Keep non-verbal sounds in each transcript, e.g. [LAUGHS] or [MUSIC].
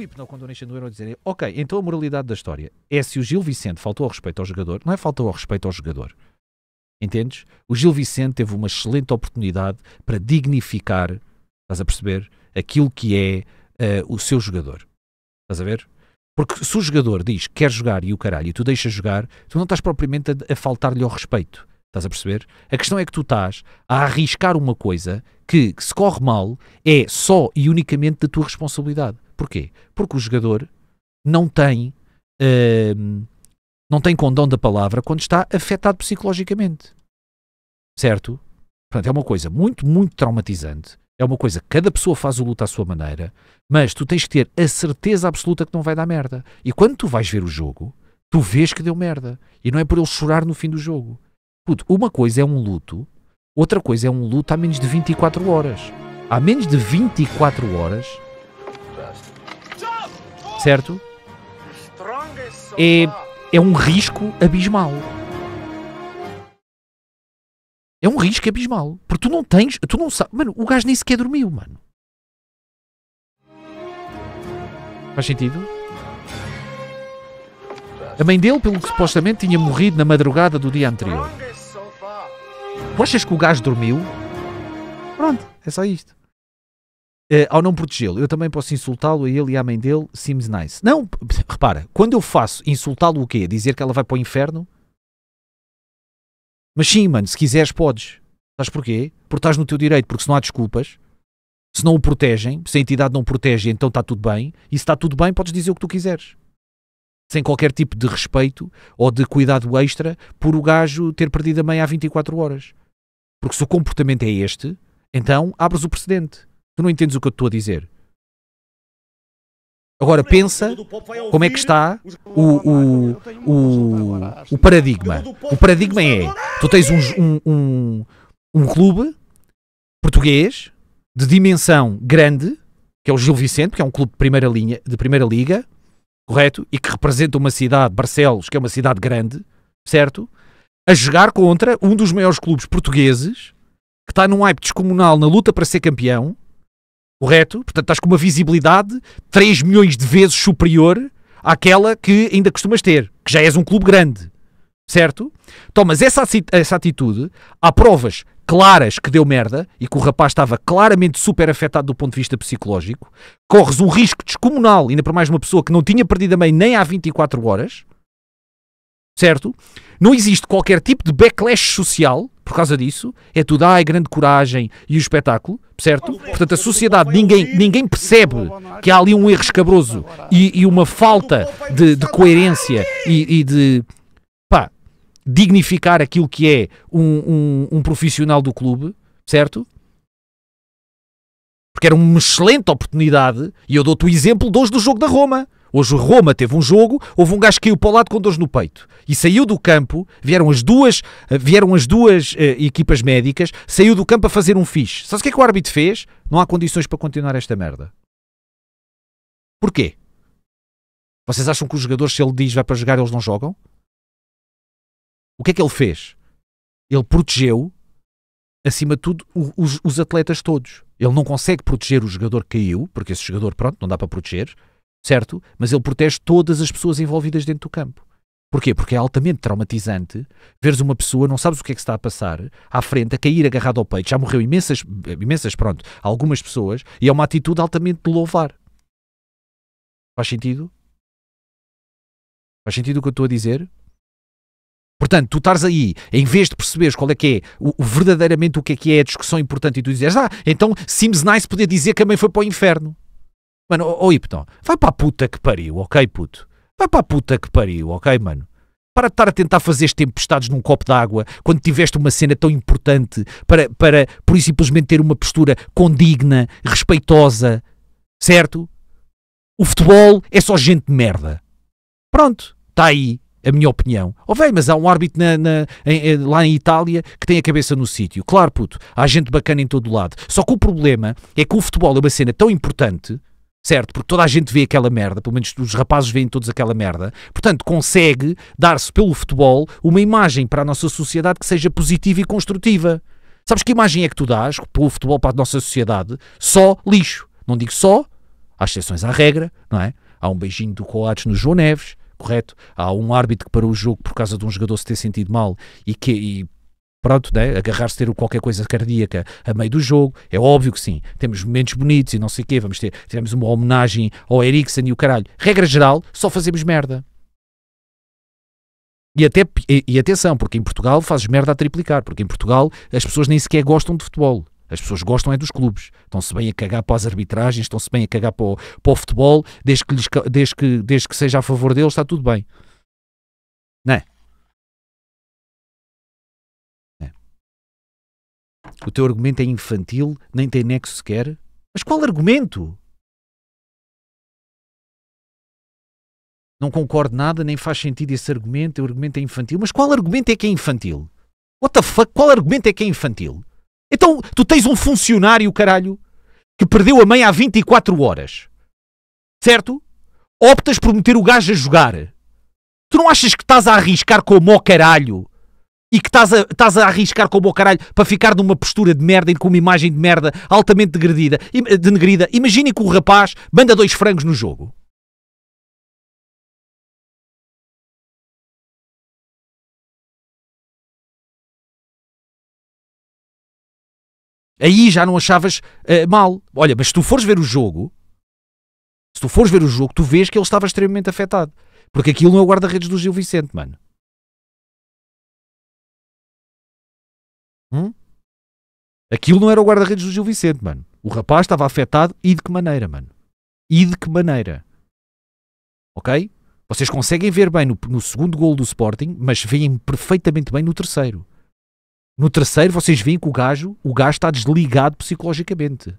o Hypno Condonation do ok, então a moralidade da história é se o Gil Vicente faltou ao respeito ao jogador, não é faltou ao respeito ao jogador. Entendes? O Gil Vicente teve uma excelente oportunidade para dignificar, estás a perceber, aquilo que é uh, o seu jogador. Estás a ver? Porque se o jogador diz quer jogar e o caralho e tu deixas jogar, tu não estás propriamente a, a faltar-lhe ao respeito. Estás a perceber? A questão é que tu estás a arriscar uma coisa que, se corre mal, é só e unicamente da tua responsabilidade. Porquê? Porque o jogador não tem. Uh, não tem condão da palavra quando está afetado psicologicamente. Certo? Portanto, é uma coisa muito, muito traumatizante. É uma coisa que cada pessoa faz o luto à sua maneira, mas tu tens que ter a certeza absoluta que não vai dar merda. E quando tu vais ver o jogo, tu vês que deu merda. E não é por ele chorar no fim do jogo. Puto, uma coisa é um luto, outra coisa é um luto há menos de 24 horas. Há menos de 24 horas, certo? É, é um risco abismal. É um risco abismal. Porque tu não tens, tu não sabes. Mano, o gajo nem sequer dormiu, mano. Faz sentido? A mãe dele, pelo que supostamente tinha morrido na madrugada do dia anterior. Tu achas que o gajo dormiu? Pronto, é só isto. Uh, ao não protegê-lo, eu também posso insultá-lo a ele e à mãe dele, seems nice. Não, [LAUGHS] repara, quando eu faço insultá-lo o quê? Dizer que ela vai para o inferno? Mas sim, mano, se quiseres podes. Sabes porquê? Porque estás no teu direito, porque se não há desculpas, se não o protegem, se a entidade não o protege, então está tudo bem, e se está tudo bem, podes dizer o que tu quiseres. Sem qualquer tipo de respeito ou de cuidado extra por o gajo ter perdido a mãe há 24 horas. Porque se o comportamento é este, então abres o precedente. Tu não entendes o que eu estou a dizer. Agora pensa como é que está o, o, o, o paradigma. O paradigma é: tu tens um, um, um, clube português de dimensão grande, que é o Gil Vicente, que é um clube de primeira, linha, de primeira liga, correto? E que representa uma cidade, Barcelos, que é uma cidade grande, certo? A jogar contra um dos maiores clubes portugueses, que está num hype descomunal na luta para ser campeão, Correto? Portanto, estás com uma visibilidade 3 milhões de vezes superior àquela que ainda costumas ter, que já és um clube grande. Certo? Tomas essa, essa atitude, há provas claras que deu merda e que o rapaz estava claramente super afetado do ponto de vista psicológico, corres um risco descomunal, ainda para mais uma pessoa que não tinha perdido a mãe nem há 24 horas, certo? Não existe qualquer tipo de backlash social por causa disso, é tudo, ai, grande coragem e o espetáculo, certo? Portanto, a sociedade, ninguém, ninguém percebe que há ali um erro escabroso e, e uma falta de, de coerência e, e, de, pá, dignificar aquilo que é um, um, um profissional do clube, certo? Porque era uma excelente oportunidade, e eu dou-te o exemplo de hoje do jogo da Roma. Hoje o Roma teve um jogo, houve um gajo que caiu para o lado com dores no peito e saiu do campo, vieram as duas, eh, vieram as duas uh, equipas médicas, saiu do campo a fazer um fixe. Sabe o que é que o árbitro fez? Não há condições para continuar esta merda. Porquê? Vocês acham que os jogadores, se ele diz vai para jogar, eles não jogam? O que é que ele fez? Ele protegeu, acima de tudo, os, os atletas todos. Ele não consegue proteger o jogador que caiu, porque esse jogador, pronto, não dá para proteger, certo? Mas ele protege todas as pessoas envolvidas dentro do campo. Porquê? Porque é altamente traumatizante veres uma pessoa, não sabes o que é que está a passar, à frente, a cair agarrado ao peito. Já morreu imensas, imensas pronto, algumas pessoas, e é uma atitude altamente de louvar. Faz sentido? Faz sentido o que eu estou a dizer? Portanto, tu estás aí, em vez de perceberes qual é que é o, o verdadeiramente o que é que é a discussão importante e tu dizes, ah, então Sims Nice podia dizer que a mãe foi para o inferno. Mano, ô oh, vai para a puta que pariu, ok, puto? Vai para a puta que pariu, ok, mano? Para de estar a tentar fazer tempestades num copo d'água quando tiveste uma cena tão importante para, para por e simplesmente ter uma postura condigna, respeitosa, certo? O futebol é só gente de merda. Pronto, está aí a minha opinião. Oh, velho, mas há um árbitro na, na, em, eh, lá em Itália que tem a cabeça no sítio. Claro, puto, há gente bacana em todo lado. Só que o problema é que o futebol é uma cena tão importante certo? Porque toda a gente vê aquela merda, pelo menos os rapazes veem todos aquela merda. Portanto, consegue dar-se pelo futebol uma imagem para a nossa sociedade que seja positiva e construtiva. Sabes que imagem é que tu dás pelo futebol para a nossa sociedade? Só lixo. Não digo só, há exceções à regra, não é? Há um beijinho do Coates no João Neves, correto? Há um árbitro que parou o jogo por causa de um jogador se ter sentido mal e que e pronto, né? agarrar-se ter qualquer coisa cardíaca a meio do jogo, é óbvio que sim. Temos momentos bonitos e não sei o quê, vamos ter, tivemos uma homenagem ao Ericsson e o caralho. Regra geral, só fazemos merda. E, até, e, e atenção, porque em Portugal fazes merda a triplicar, porque em Portugal as pessoas nem sequer gostam de futebol. As pessoas gostam é dos clubes. Estão-se bem a cagar para as arbitragens, estão-se bem a cagar para o, para o futebol, desde que, lhes, desde, que, desde que seja a favor deles, está tudo bem. Não é? O teu argumento é infantil, nem tem nexo sequer. Mas qual argumento? Não concordo nada, nem faz sentido esse argumento, o argumento é infantil. Mas qual argumento é que é infantil? What the fuck? Qual argumento é que é infantil? Então, tu tens um funcionário, caralho, que perdeu a mãe há 24 horas. Certo? Optas por meter o gajo a jogar. Tu não achas que estás a arriscar como o caralho e que estás a, a arriscar com o bom caralho para ficar numa postura de merda e com uma imagem de merda altamente degradida, denegrida. que o rapaz manda dois frangos no jogo. Aí já não achavas uh, mal. Olha, mas se tu fores ver o jogo, se tu fores ver o jogo, tu vês que ele estava extremamente afetado. Porque aquilo não é o guarda-redes do Gil Vicente, mano. Hum? Aquilo não era o guarda-redes do Gil Vicente, mano. O rapaz estava afetado e de que maneira, mano? E de que maneira? Ok? Vocês conseguem ver bem no, no segundo gol do Sporting, mas veem perfeitamente bem no terceiro. No terceiro vocês veem que o gajo, o gajo está desligado psicologicamente.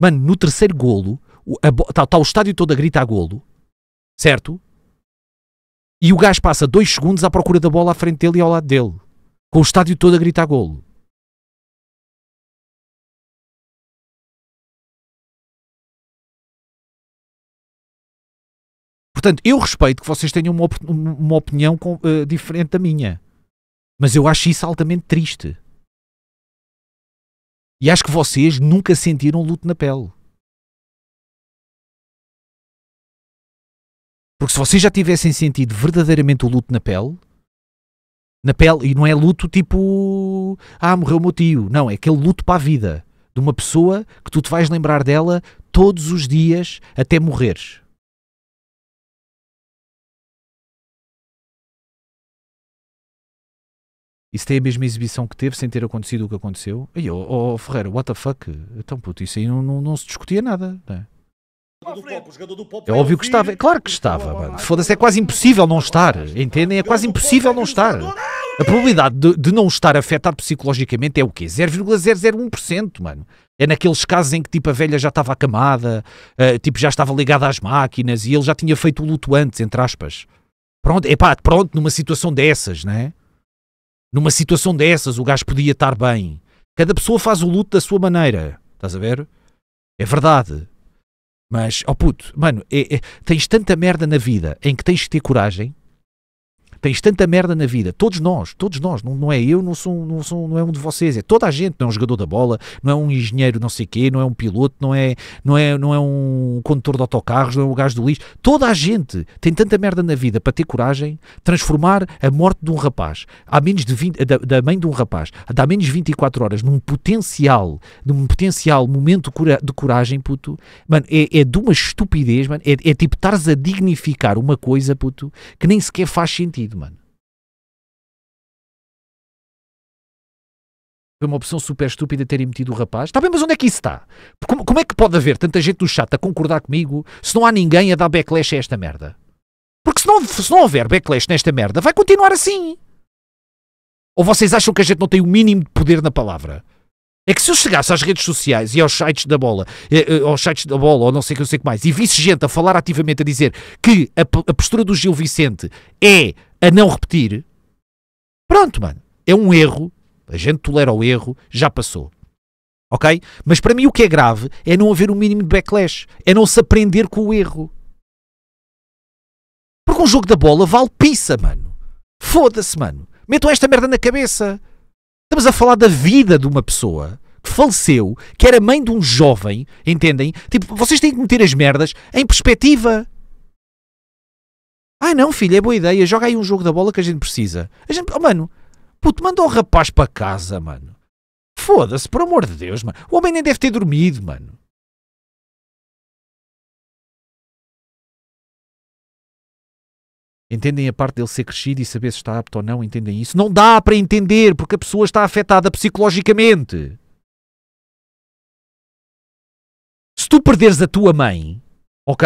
Mano, no terceiro golo, está tá o estádio todo a gritar golo, certo? E o gajo passa dois segundos à procura da bola à frente dele e ao lado dele, com o estádio todo a gritar golo. Portanto, eu respeito que vocês tenham uma, op uma opinião com, uh, diferente da minha, mas eu acho isso altamente triste. E acho que vocês nunca sentiram luto na pele. Porque se vocês já tivessem sentido verdadeiramente o luto na pele, na pele, e não é luto tipo, ah, morreu o meu tio. Não, é aquele luto para a vida de uma pessoa que tu te vais lembrar dela todos os dias até morreres. Isso tem a mesma exibição que teve sem ter acontecido o que aconteceu? E oh, oh, Ferreira, what the fuck? Então, puto, isso aí não, não, não se discutia nada, não é? É óbvio que estava, é claro que estava, mano. Foda-se, é quase impossível não estar, entendem? É quase impossível é não estar. A probabilidade de, de não estar afetado psicologicamente é o quê? 0,001%, mano. É naqueles casos em que tipo a velha já estava acamada, uh, tipo já estava ligada às máquinas e ele já tinha feito o luto antes, entre aspas. Pronto, epá, pronto, numa situação dessas, né? Numa situação dessas o gajo podia estar bem. Cada pessoa faz o luto da sua maneira, estás a ver? É verdade. Mas, ó oh puto, mano, é, é, tens tanta merda na vida em que tens que ter coragem Tens tanta merda na vida, todos nós, todos nós, não, não é eu, não, sou, não, sou, não é um de vocês, é toda a gente, não é um jogador da bola, não é um engenheiro não sei quê, não é um piloto, não é, não é, não é um condutor de autocarros, não é um gajo do lixo, toda a gente tem tanta merda na vida para ter coragem, transformar a morte de um rapaz, há menos de 20, da, da mãe de um rapaz, há menos de 24 horas, num potencial, num potencial momento de coragem, puto, mano, é, é de uma estupidez, mano, é, é tipo estares a dignificar uma coisa, puto, que nem sequer faz sentido sentido, mano. Foi uma opção super estúpida terem metido o rapaz. Está bem, mas onde é que isso está? Como, como é que pode haver tanta gente do chat a concordar comigo se não há ninguém a dar backlash a esta merda? Porque se não, se não houver backlash nesta merda, vai continuar assim. Ou vocês acham que a gente não tem o mínimo de poder na palavra? É que se eu chegasse às redes sociais e aos sites da bola, eh, eh, aos sites da bola, ou não sei o sei que mais, e visse gente a falar ativamente a dizer que a, a postura do Gil Vicente é a não repetir, pronto, mano, é um erro, a gente tolera o erro, já passou. Ok? Mas para mim o que é grave é não haver um mínimo de backlash, é não se aprender com o erro. Porque um jogo da bola vale pizza, mano. Foda-se, mano. Metam esta merda na cabeça. Estamos a falar da vida de uma pessoa que faleceu, que era mãe de um jovem, entendem? Tipo, vocês têm que meter as merdas em perspectiva. Ah, não, filho, é boa ideia. Joga aí um jogo da bola que a gente precisa. A gente, oh, mano, puto, manda o rapaz para casa, mano. Foda-se, por amor de Deus, mano. O homem nem deve ter dormido, mano. Entendem a parte dele ser crescido e saber se está apto ou não? Entendem isso? Não dá para entender porque a pessoa está afetada psicologicamente. Se tu perderes a tua mãe, ok?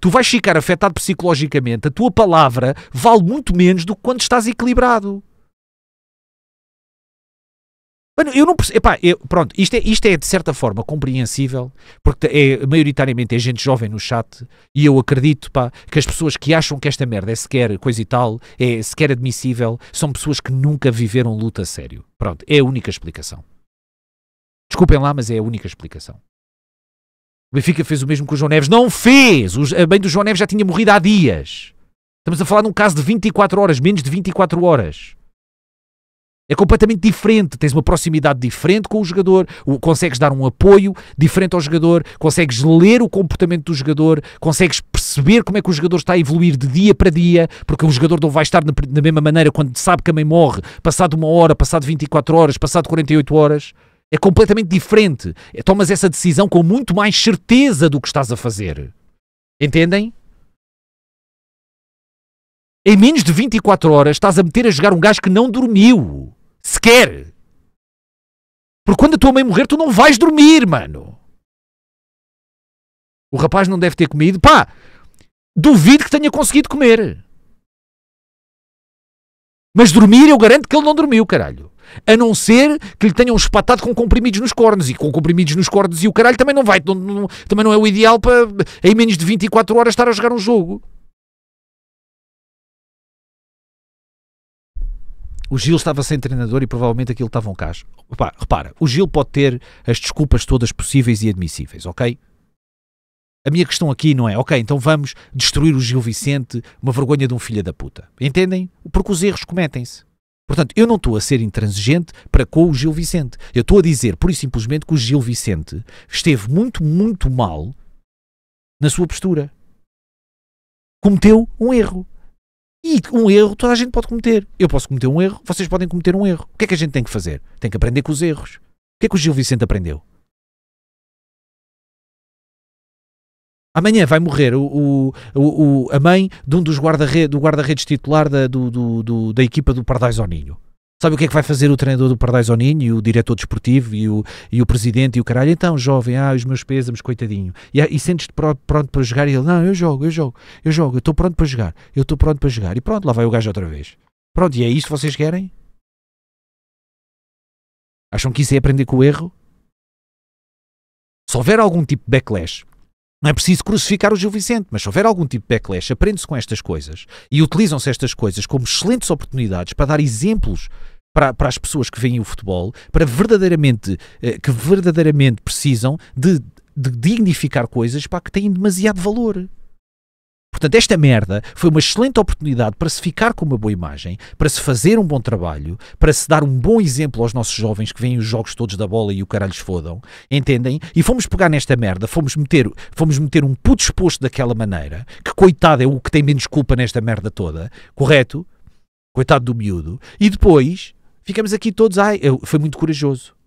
Tu vais ficar afetado psicologicamente. A tua palavra vale muito menos do que quando estás equilibrado. Mano, eu não percebo. Epá, eu, pronto, isto é, isto é de certa forma compreensível, porque é, maioritariamente é gente jovem no chat e eu acredito pá, que as pessoas que acham que esta merda é sequer coisa e tal, é sequer admissível, são pessoas que nunca viveram luta sério. Pronto, é a única explicação. Desculpem lá, mas é a única explicação. O Benfica fez o mesmo que o João Neves. Não fez! O, a mãe do João Neves já tinha morrido há dias. Estamos a falar de um caso de 24 horas, menos de 24 horas. É completamente diferente, tens uma proximidade diferente com o jogador, consegues dar um apoio diferente ao jogador, consegues ler o comportamento do jogador, consegues perceber como é que o jogador está a evoluir de dia para dia, porque o jogador não vai estar da na mesma maneira quando sabe que a mãe morre, passado uma hora, passado 24 horas, passado 48 horas. É completamente diferente. É, tomas essa decisão com muito mais certeza do que estás a fazer. Entendem? Em menos de 24 horas estás a meter a jogar um gajo que não dormiu. Sequer. Porque quando a tua mãe morrer, tu não vais dormir, mano. O rapaz não deve ter comido. Pá, duvido que tenha conseguido comer. Mas dormir, eu garanto que ele não dormiu, caralho. A não ser que lhe tenham espatado com comprimidos nos cornos. E com comprimidos nos cornos e o caralho também não vai. Não, não, também não é o ideal para em menos de 24 horas estar a jogar um jogo. O Gil estava sem treinador e provavelmente aquilo estava um caso. Repara, o Gil pode ter as desculpas todas possíveis e admissíveis, ok? a minha questão aqui não é, ok, então vamos destruir o Gil Vicente, uma vergonha de um filho da puta. Entendem? Porque os erros cometem-se. Portanto, eu não estou a ser intransigente para com o Gil Vicente. Eu estou a dizer, pura e simplesmente, que o Gil Vicente esteve muito, muito mal na sua postura. Cometeu um erro. E um erro toda a gente pode cometer. Eu posso cometer um erro, vocês podem cometer um erro. O que é que a gente tem que fazer? Tem que aprender com os erros. O que é que o Gil Vicente aprendeu? Amanhã vai morrer o, o, o, a mãe de um dos guarda-redes do guarda-redes titular da, do, do, do, da equipa do Pardais Oninho. Sabe o que é que vai fazer o treinador do Pardais Oninho e o diretor desportivo e o, e o presidente e o caralho? Então, jovem, ah, os meus pésamos, coitadinho. E, e sentes-te pronto para jogar e ele, não, eu jogo, eu jogo, eu jogo, eu estou pronto para jogar, eu estou pronto para jogar. E pronto, lá vai o gajo outra vez. Pronto, e é isso que vocês querem? Acham que isso é aprender com o erro? Se houver algum tipo de backlash, não é preciso crucificar o Gil Vicente, mas se houver algum tipo de backlash, aprende-se com estas coisas e utilizam-se estas coisas como excelentes oportunidades para dar exemplos para, para as pessoas que veem o futebol, para verdadeiramente, eh, que verdadeiramente precisam de, de dignificar coisas para que têm demasiado valor. Portanto, esta merda foi uma excelente oportunidade para se ficar com uma boa imagem, para se fazer um bom trabalho, para se dar um bom exemplo aos nossos jovens que veem os jogos todos da bola e o caralho se fodam, entendem? E fomos pegar nesta merda, fomos meter, fomos meter um puto exposto daquela maneira, que coitado é o que tem menos culpa nesta merda toda, correto? Coitado do miúdo. E depois ficamos aqui todos, ai, foi muito corajoso.